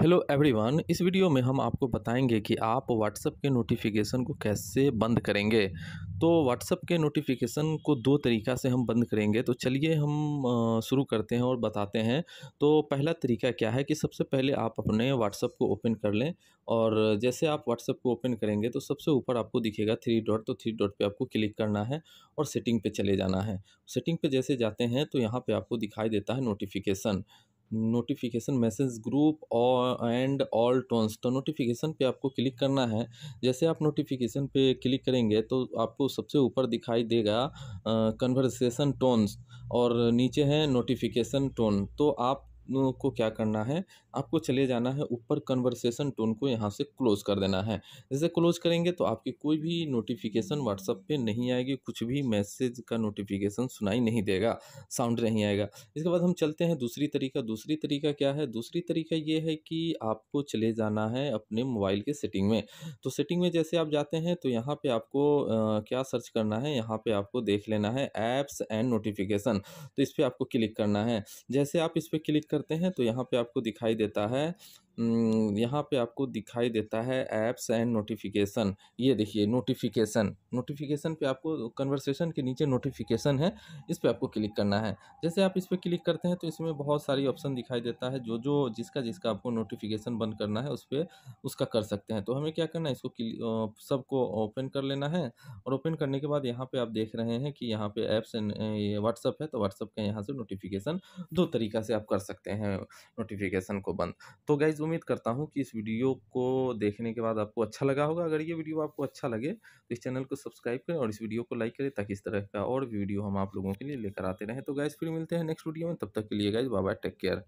hello everyone इस video में हम आपको बताएंगे कि आप व्हाट्सएप के नोटिफिकेशन को कैसे बंद करेंगे तो व्हाट्सएप के नोटिफिकेशन को दो तरीक़ा से हम बंद करेंगे तो चलिए हम शुरू करते हैं और बताते हैं तो पहला तरीका क्या है कि सबसे पहले आप अपने व्हाट्सएप को ओपन कर लें और जैसे आप व्हाट्सएप को ओपन करेंगे तो सबसे ऊपर आपको दिखेगा थ्री डॉट तो थ्री डॉट पर आपको क्लिक करना है और सेटिंग पर चले जाना है सेटिंग पर जैसे जाते हैं तो यहाँ पर आपको दिखाई देता है नोटिफिकेशन नोटिफिकेशन मैसेज ग्रुप और एंड ऑल टोन्स तो नोटिफिकेशन पे आपको क्लिक करना है जैसे आप नोटिफिकेशन पे क्लिक करेंगे तो आपको सबसे ऊपर दिखाई देगा कन्वर्सेशन टोन्स और नीचे है नोटिफिकेशन टोन तो आप को क्या करना है आपको चले जाना है ऊपर कन्वर्सेशन टोन को यहाँ से क्लोज़ कर देना है जैसे क्लोज़ करेंगे तो आपकी कोई भी नोटिफिकेशन व्हाट्सअप पे नहीं आएगी कुछ भी मैसेज का नोटिफिकेशन सुनाई नहीं देगा साउंड नहीं आएगा इसके बाद हम चलते हैं दूसरी तरीका दूसरी तरीका क्या है दूसरी तरीका ये है कि आपको चले जाना है अपने मोबाइल के सेटिंग में तो सेटिंग में जैसे आप जाते हैं तो यहाँ पर आपको क्या सर्च करना है यहाँ पर आपको देख लेना है ऐप्स एंड नोटिफिकेशन तो इस पर आपको क्लिक करना है जैसे आप इस पर क्लिक करते हैं तो यहाँ पे आपको दिखाई देता है यहाँ पे आपको दिखाई देता है ऐप्स एंड नोटिफिकेशन ये देखिए नोटिफिकेशन नोटिफिकेशन पे आपको कन्वर्सेशन के नीचे नोटिफिकेशन है इस पर आपको क्लिक करना है जैसे आप इस पर क्लिक करते हैं तो इसमें बहुत सारी ऑप्शन दिखाई देता है जो जो जिसका जिसका आपको नोटिफिकेशन बंद करना है उस पर उसका कर सकते हैं तो हमें क्या करना है इसको सबको ओपन कर लेना है और ओपन करने के बाद यहाँ पर आप देख रहे हैं कि यहाँ पर ऐप्स एंड व्हाट्सअप है तो व्हाट्सअप का यहाँ से नोटिफिकेशन दो तरीका से आप कर सकते हैं नोटिफिकेशन को बंद तो गाइज उम्मीद करता हूँ कि इस वीडियो को देखने के बाद आपको अच्छा लगा होगा अगर ये वीडियो आपको अच्छा लगे तो इस चैनल को सब्सक्राइब करें और इस वीडियो को लाइक करें ताकि इस तरह का और वीडियो हम आप लोगों के लिए लेकर आते रहें तो गैस फिर मिलते हैं नेक्स्ट वीडियो में तब तक के लिए गैस बाबा टेक केयर